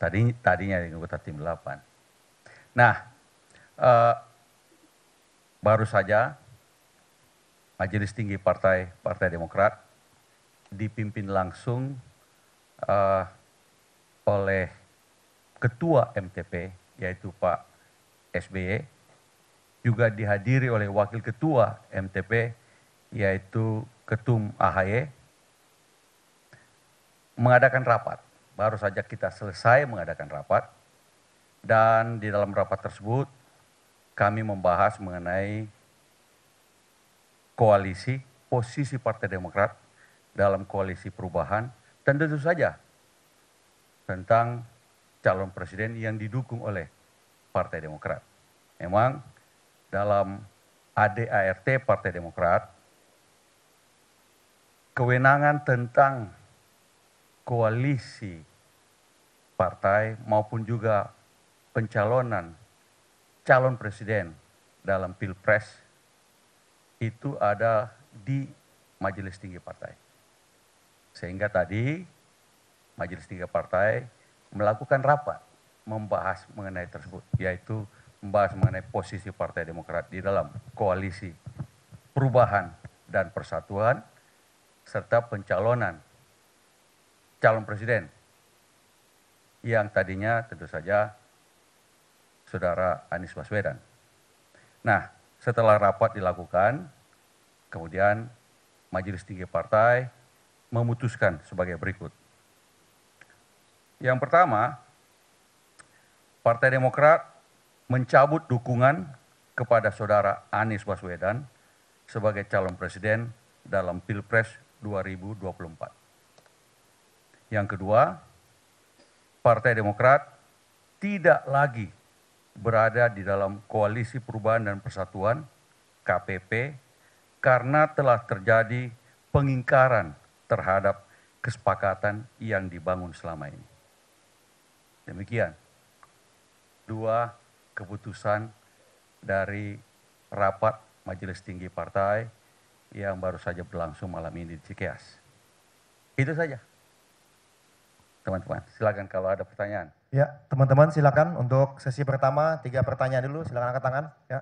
Tadi tadinya anggota tim 8. Nah, uh, baru saja Majelis Tinggi Partai Partai Demokrat dipimpin langsung uh, oleh Ketua MTP yaitu Pak SBY juga dihadiri oleh Wakil Ketua MTP yaitu Ketum AHY mengadakan rapat baru saja kita selesai mengadakan rapat dan di dalam rapat tersebut kami membahas mengenai koalisi posisi Partai Demokrat dalam koalisi perubahan dan tentu saja tentang calon presiden yang didukung oleh Partai Demokrat. Memang dalam ADART Partai Demokrat kewenangan tentang koalisi partai maupun juga pencalonan calon presiden dalam pilpres itu ada di majelis tinggi partai. Sehingga tadi majelis tinggi partai melakukan rapat membahas mengenai tersebut, yaitu membahas mengenai posisi Partai Demokrat di dalam koalisi perubahan dan persatuan serta pencalonan calon presiden yang tadinya tentu saja saudara Anies Baswedan. Nah, setelah rapat dilakukan, kemudian Majelis Tinggi Partai memutuskan sebagai berikut. Yang pertama, Partai Demokrat mencabut dukungan kepada saudara Anies Baswedan sebagai calon presiden dalam Pilpres 2024. Yang kedua, partai demokrat tidak lagi berada di dalam koalisi perubahan dan persatuan KPP karena telah terjadi pengingkaran terhadap kesepakatan yang dibangun selama ini. Demikian dua keputusan dari rapat Majelis Tinggi Partai yang baru saja berlangsung malam ini di Cikeas. Itu saja teman-teman. Silakan kalau ada pertanyaan. Ya, teman-teman silakan untuk sesi pertama tiga pertanyaan dulu. Silakan angkat tangan. Ya,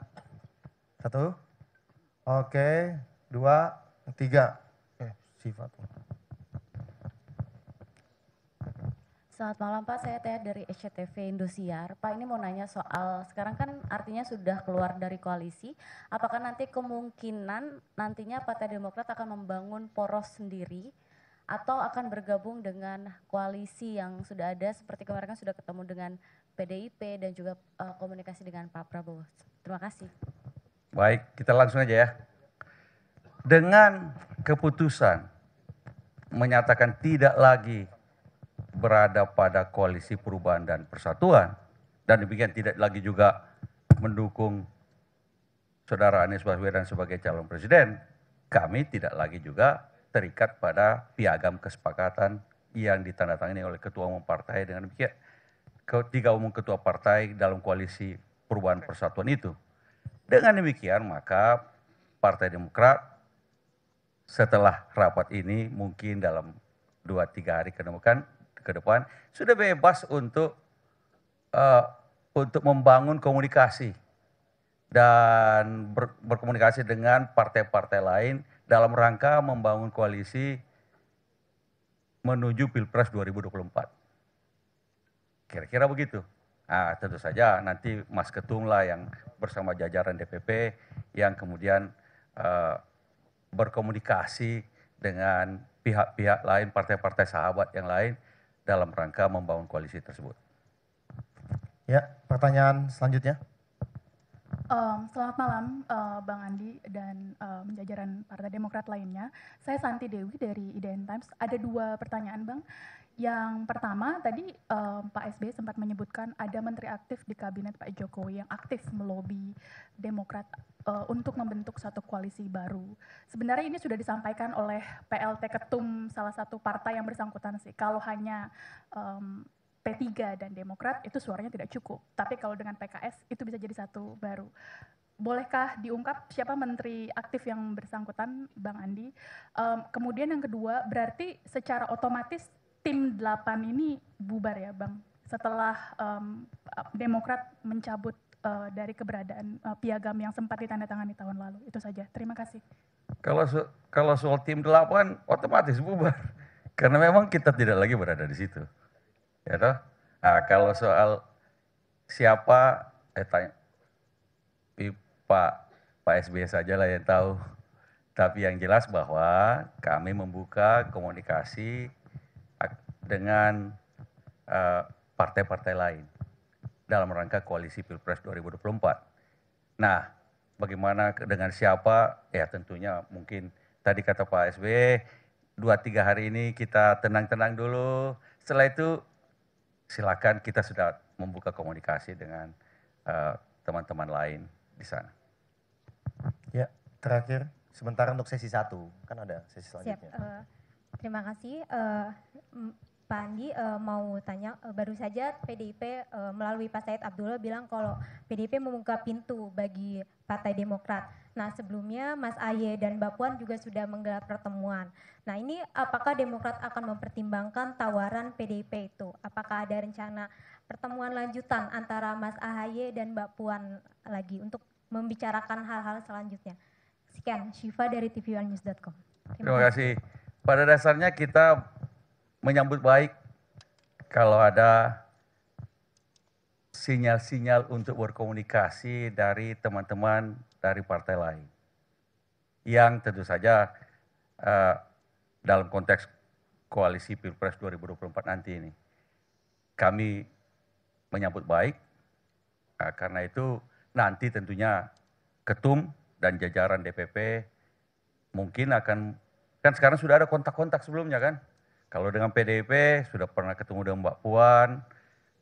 satu, oke, dua, tiga. Eh, sifat. Selamat malam Pak, saya Teh dari SCTV Indosiar. Pak ini mau nanya soal sekarang kan artinya sudah keluar dari koalisi. Apakah nanti kemungkinan nantinya Partai Demokrat akan membangun poros sendiri atau akan bergabung dengan koalisi yang sudah ada seperti kemarin kan sudah ketemu dengan PDIP dan juga uh, komunikasi dengan Pak Prabowo. Terima kasih. Baik, kita langsung aja ya. Dengan keputusan menyatakan tidak lagi berada pada koalisi perubahan dan persatuan dan demikian tidak lagi juga mendukung saudara Anies Baswedan sebagai calon presiden, kami tidak lagi juga terikat pada piagam kesepakatan yang ditandatangani oleh ketua umum partai dengan demikian ketiga umum ketua partai dalam koalisi perubahan persatuan itu. Dengan demikian maka Partai Demokrat setelah rapat ini mungkin dalam dua tiga hari ke depan, ke depan sudah bebas untuk uh, untuk membangun komunikasi dan ber, berkomunikasi dengan partai-partai lain dalam rangka membangun koalisi menuju Pilpres 2024. Kira-kira begitu. Nah, tentu saja nanti Mas Ketum lah yang bersama jajaran DPP yang kemudian uh, berkomunikasi dengan pihak-pihak lain, partai-partai sahabat yang lain dalam rangka membangun koalisi tersebut. Ya, pertanyaan selanjutnya. Um, selamat malam uh, Bang Andi dan um, jajaran Partai Demokrat lainnya. Saya Santi Dewi dari IDN Times. Ada dua pertanyaan Bang. Yang pertama tadi um, Pak SB sempat menyebutkan ada menteri aktif di kabinet Pak Jokowi yang aktif melobi Demokrat uh, untuk membentuk satu koalisi baru. Sebenarnya ini sudah disampaikan oleh PLT Ketum salah satu partai yang bersangkutan sih. Kalau hanya um, P3 dan Demokrat itu suaranya tidak cukup. Tapi kalau dengan PKS itu bisa jadi satu baru. Bolehkah diungkap siapa menteri aktif yang bersangkutan, Bang Andi? Um, kemudian yang kedua, berarti secara otomatis tim 8 ini bubar ya, Bang? Setelah um, Demokrat mencabut uh, dari keberadaan uh, piagam yang sempat ditandatangani tahun lalu. Itu saja. Terima kasih. Kalau so kalau soal tim 8 otomatis bubar. Karena memang kita tidak lagi berada di situ. Ya toh? Nah, kalau soal siapa eh tanya Pak Pak SBY saja lah yang tahu. Tapi yang jelas bahwa kami membuka komunikasi dengan eh, partai-partai uh, lain dalam rangka koalisi Pilpres 2024. Nah, bagaimana dengan siapa? Ya tentunya mungkin tadi kata Pak SBY dua tiga hari ini kita tenang-tenang dulu. Setelah itu silakan kita sudah membuka komunikasi dengan eh, teman-teman uh, lain di sana. Ya, terakhir sebentar untuk sesi satu, kan ada sesi selanjutnya. Siap, uh, eh, terima kasih. Uh, Pak Andi uh, eh, mau tanya, uh, baru saja PDIP uh, eh, melalui Pak Said Abdullah bilang kalau PDIP membuka pintu bagi Partai Demokrat. Nah sebelumnya Mas Aye dan Mbak Puan juga sudah menggelar pertemuan. Nah ini apakah Demokrat akan mempertimbangkan tawaran PDIP itu? Apakah ada rencana pertemuan lanjutan antara Mas Ahaye dan Mbak Puan lagi untuk membicarakan hal-hal selanjutnya? Sekian, Syifa dari tv Terima, Terima kasih. Pada dasarnya kita menyambut baik kalau ada sinyal-sinyal untuk berkomunikasi dari teman-teman dari partai lain. Yang tentu saja uh, dalam konteks koalisi Pilpres 2024 nanti ini. Kami menyambut baik, uh, karena itu nanti tentunya ketum dan jajaran DPP mungkin akan, kan sekarang sudah ada kontak-kontak sebelumnya kan, kalau dengan PDIP sudah pernah ketemu dengan Mbak Puan,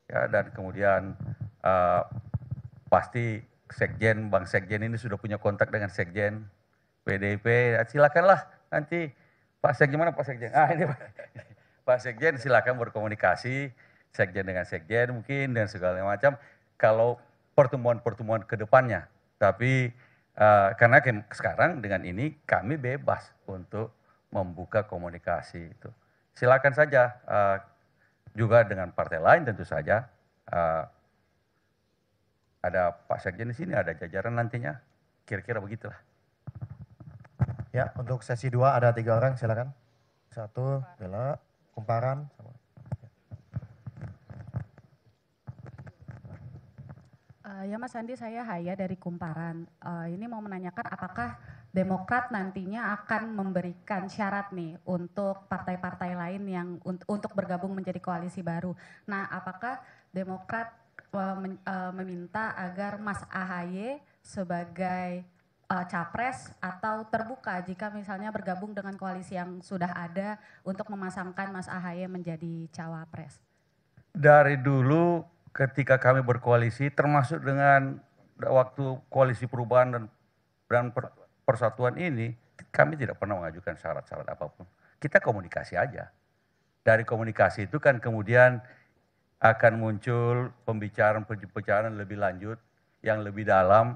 ya dan kemudian uh, pasti Sekjen, Bang Sekjen ini sudah punya kontak dengan Sekjen PDIP. Ya, silakanlah nanti Pak Sekjen mana Pak Sekjen? Ah ini Pak, Pak Sekjen silakan berkomunikasi Sekjen dengan Sekjen mungkin dan segala macam. Kalau pertemuan-pertemuan kedepannya, tapi uh, karena sekarang dengan ini kami bebas untuk membuka komunikasi itu silakan saja eh, juga dengan partai lain tentu saja eh, ada Pak Sekjen di sini, ada jajaran nantinya. Kira-kira begitulah. Ya, untuk sesi dua ada tiga orang, silakan. Satu, Bella, Kumparan. Uh, ya Mas Andi, saya Haya dari Kumparan. Uh, ini mau menanyakan apakah Demokrat nantinya akan memberikan syarat nih untuk partai-partai lain yang untuk bergabung menjadi koalisi baru. Nah, apakah Demokrat e, e, meminta agar Mas Ahaye sebagai e, capres atau terbuka jika misalnya bergabung dengan koalisi yang sudah ada untuk memasangkan Mas Ahaye menjadi cawapres? Dari dulu ketika kami berkoalisi termasuk dengan waktu koalisi perubahan dan dan per, persatuan ini kami tidak pernah mengajukan syarat-syarat apapun. Kita komunikasi aja. Dari komunikasi itu kan kemudian akan muncul pembicaraan-pembicaraan lebih lanjut, yang lebih dalam.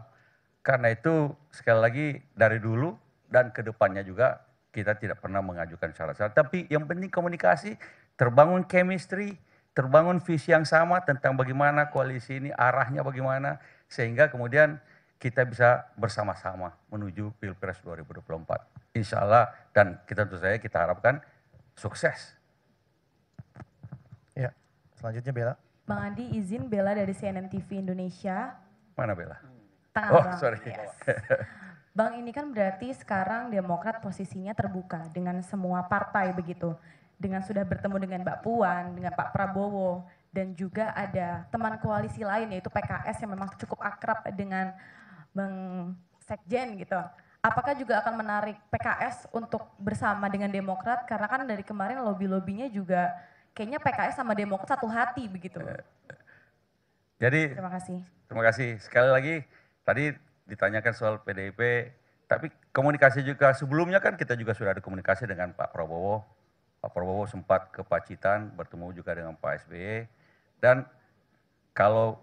Karena itu sekali lagi dari dulu dan kedepannya juga kita tidak pernah mengajukan syarat-syarat. Tapi yang penting komunikasi, terbangun chemistry, terbangun visi yang sama tentang bagaimana koalisi ini, arahnya bagaimana. Sehingga kemudian kita bisa bersama-sama menuju Pilpres 2024. Insya Allah dan kita tentu saja kita harapkan sukses. Ya, selanjutnya Bella. Bang Andi izin Bella dari CNN TV Indonesia. Mana Bella? Tengah oh, sorry. Yes. bang ini kan berarti sekarang Demokrat posisinya terbuka dengan semua partai begitu. Dengan sudah bertemu dengan Mbak Puan, dengan Pak Prabowo, dan juga ada teman koalisi lain yaitu PKS yang memang cukup akrab dengan Bang Sekjen gitu. Apakah juga akan menarik PKS untuk bersama dengan Demokrat karena kan dari kemarin lobby-lobinya juga kayaknya PKS sama Demokrat satu hati begitu. Eh, eh. Jadi terima kasih. Terima kasih sekali lagi tadi ditanyakan soal PDIP tapi komunikasi juga sebelumnya kan kita juga sudah ada komunikasi dengan Pak Prabowo. Pak Prabowo sempat ke Pacitan bertemu juga dengan Pak SBY e. dan kalau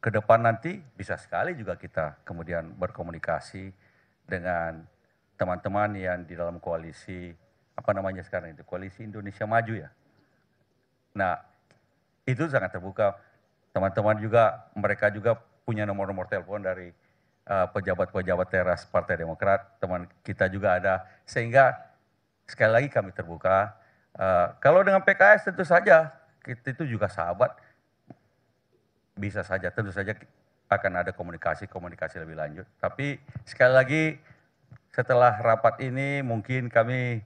ke depan nanti bisa sekali juga kita kemudian berkomunikasi dengan teman-teman yang di dalam koalisi apa namanya sekarang itu koalisi Indonesia Maju ya. Nah itu sangat terbuka. Teman-teman juga mereka juga punya nomor-nomor telepon dari eh, pejabat-pejabat uh, teras Partai Demokrat. Teman kita juga ada sehingga sekali lagi kami terbuka. Uh, kalau dengan PKS tentu saja kita itu juga sahabat bisa saja tentu saja akan ada komunikasi-komunikasi lebih lanjut. Tapi sekali lagi setelah rapat ini mungkin kami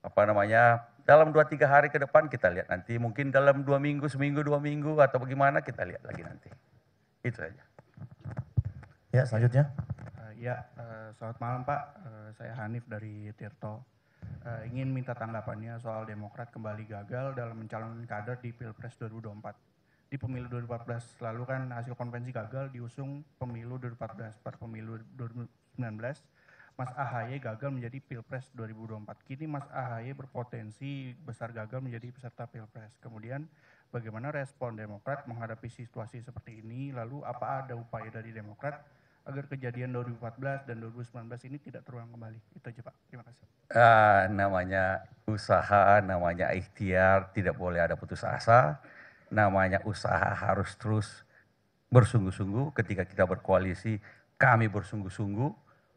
apa namanya dalam dua tiga hari ke depan kita lihat nanti mungkin dalam dua minggu seminggu dua minggu atau bagaimana kita lihat lagi nanti itu saja. Ya selanjutnya. Uh, ya uh, selamat malam Pak, uh, saya Hanif dari Tirto. Uh, ingin minta tanggapannya soal Demokrat kembali gagal dalam mencalonkan kader di Pilpres 2024 di pemilu 2014 lalu kan hasil konvensi gagal diusung pemilu 2014 per pemilu 2019 Mas Ahaye gagal menjadi Pilpres 2024. Kini Mas Ahaye berpotensi besar gagal menjadi peserta Pilpres. Kemudian bagaimana respon Demokrat menghadapi situasi seperti ini? Lalu apa ada upaya dari Demokrat agar kejadian 2014 dan 2019 ini tidak terulang kembali? Itu aja Pak. Terima kasih. Uh, namanya usaha, namanya ikhtiar, tidak boleh ada putus asa namanya usaha harus terus bersungguh-sungguh ketika kita berkoalisi. Kami bersungguh-sungguh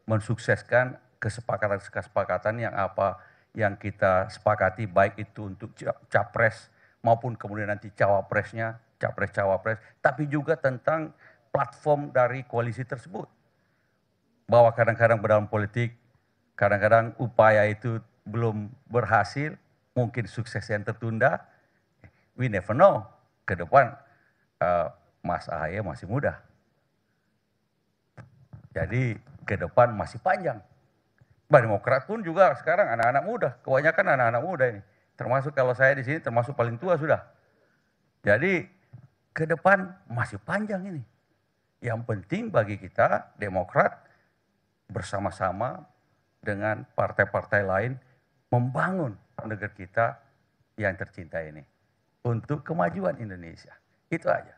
mensukseskan kesepakatan-kesepakatan yang apa yang kita sepakati baik itu untuk capres maupun kemudian nanti cawapresnya, capres-cawapres, tapi juga tentang platform dari koalisi tersebut. Bahwa kadang-kadang dalam politik, kadang-kadang upaya itu belum berhasil, mungkin sukses yang tertunda, we never know ke depan uh, Mas Ahaye masih muda. Jadi ke depan masih panjang. Bah, Demokrat pun juga sekarang anak-anak muda, kebanyakan anak-anak muda ini. Termasuk kalau saya di sini termasuk paling tua sudah. Jadi ke depan masih panjang ini. Yang penting bagi kita Demokrat bersama-sama dengan partai-partai lain membangun negeri kita yang tercinta ini untuk kemajuan Indonesia. Itu aja.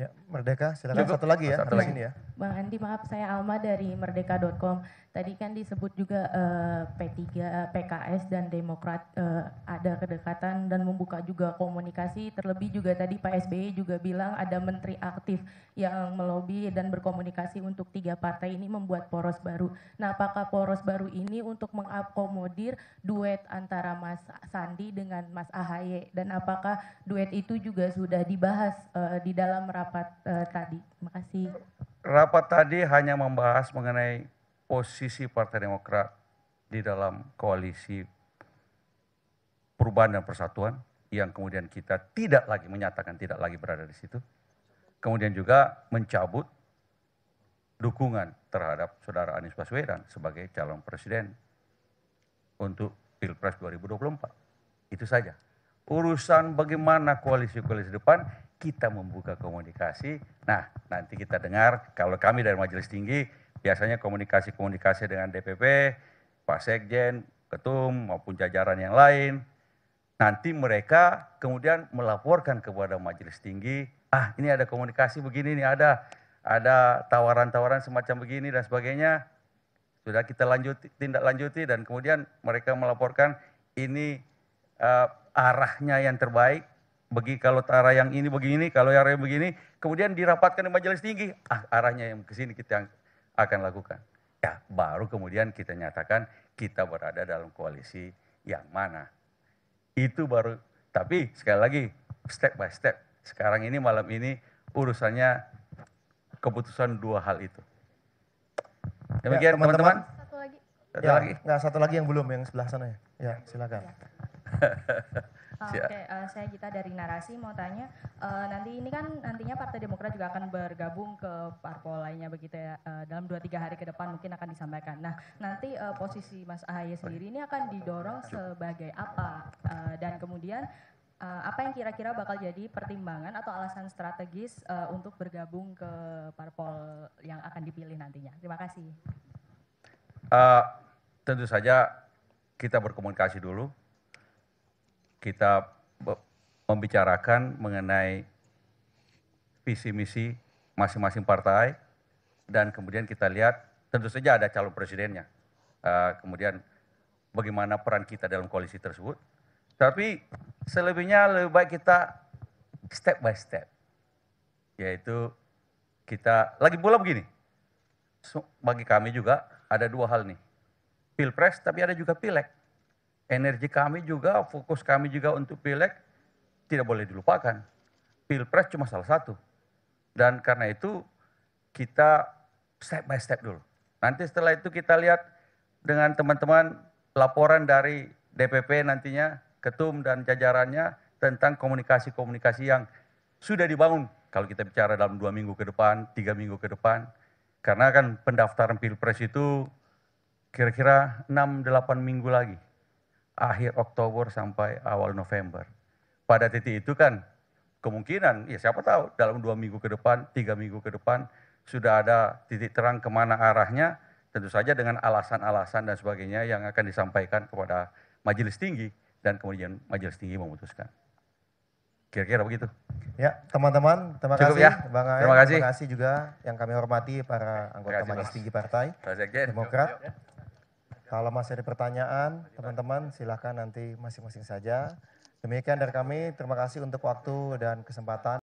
Ya, Merdeka, silakan satu lagi ya. Satu lagi. Ya. Bang Andi, maaf saya Alma dari merdeka.com. Tadi kan disebut juga uh, eh, P3, eh, PKS dan Demokrat uh, ada kedekatan dan membuka juga komunikasi. Terlebih juga tadi Pak SBY e juga bilang ada menteri aktif yang melobi dan berkomunikasi untuk tiga partai ini membuat poros baru. Nah, apakah poros baru ini untuk mengakomodir duet antara Mas Sandi dengan Mas AHY dan apakah duet itu juga sudah dibahas uh, di dalam rapat uh, tadi? Terima kasih. Rapat tadi hanya membahas mengenai posisi Partai Demokrat di dalam koalisi perubahan dan persatuan yang kemudian kita tidak lagi menyatakan tidak lagi berada di situ. Kemudian juga mencabut dukungan terhadap saudara Anies Baswedan sebagai calon presiden untuk Pilpres 2024. Itu saja. Urusan bagaimana koalisi-koalisi depan kita membuka komunikasi. Nah, nanti kita dengar kalau kami dari Majelis Tinggi biasanya komunikasi-komunikasi dengan DPP, Pak Sekjen, Ketum, maupun jajaran yang lain. Nanti mereka kemudian melaporkan kepada majelis tinggi, ah ini ada komunikasi begini, ini ada ada tawaran-tawaran semacam begini dan sebagainya. Sudah kita lanjut, tindak lanjuti dan kemudian mereka melaporkan ini uh, arahnya yang terbaik, bagi kalau arah yang ini begini, kalau arah yang begini, kemudian dirapatkan di majelis tinggi, ah arahnya yang ke sini kita akan lakukan. Ya, baru kemudian kita nyatakan kita berada dalam koalisi yang mana. Itu baru, tapi sekali lagi step by step. Sekarang ini malam ini urusannya keputusan dua hal itu. Ya, Demikian teman-teman. satu lagi. Satu ya, lagi. Enggak, satu lagi yang belum yang sebelah sana ya. Ya, silakan. silakan. Iya. Oke, okay, uh, eh, saya Gita dari Narasi mau tanya, uh, nanti ini kan nantinya Partai Demokrat juga akan bergabung ke parpol lainnya begitu ya, uh, dalam 2-3 hari ke depan mungkin akan disampaikan. Nah, nanti uh, posisi Mas Ahaye sendiri ini akan didorong sebagai apa? Uh, dan kemudian uh, apa yang kira-kira bakal jadi pertimbangan atau alasan strategis uh, untuk bergabung ke parpol yang akan dipilih nantinya? Terima kasih. Uh, tentu saja kita berkomunikasi dulu kita membicarakan mengenai visi misi masing-masing partai dan kemudian kita lihat tentu saja ada calon presidennya. Eh, kemudian bagaimana peran kita dalam koalisi tersebut. Tapi selebihnya lebih baik kita step by step. Yaitu kita lagi pula begini. bagi kami juga ada dua hal nih. Pilpres tapi ada juga pileg energi kami juga, fokus kami juga untuk pilek tidak boleh dilupakan. Pilpres cuma salah satu. Dan karena itu kita step by step dulu. Nanti setelah itu kita lihat dengan teman-teman laporan dari DPP nantinya, ketum dan jajarannya tentang komunikasi-komunikasi yang sudah dibangun. Kalau kita bicara dalam dua minggu ke depan, tiga minggu ke depan, karena kan pendaftaran pilpres itu kira-kira 6-8 minggu lagi akhir Oktober sampai awal November. Pada titik itu kan kemungkinan, ya siapa tahu dalam dua minggu ke depan, tiga minggu ke depan sudah ada titik terang kemana arahnya, tentu saja dengan alasan-alasan dan sebagainya yang akan disampaikan kepada majelis tinggi dan kemudian majelis tinggi memutuskan. Kira-kira begitu. Ya, teman-teman, terima Cukup kasih ya. Bang Aen, terima kasih. terima kasih juga yang kami hormati para anggota Majelis Tinggi Partai Demokrat. Yuk, yuk, ya. Kalau masih ada pertanyaan, teman-teman silahkan nanti masing-masing saja. Demikian dari kami, terima kasih untuk waktu dan kesempatan.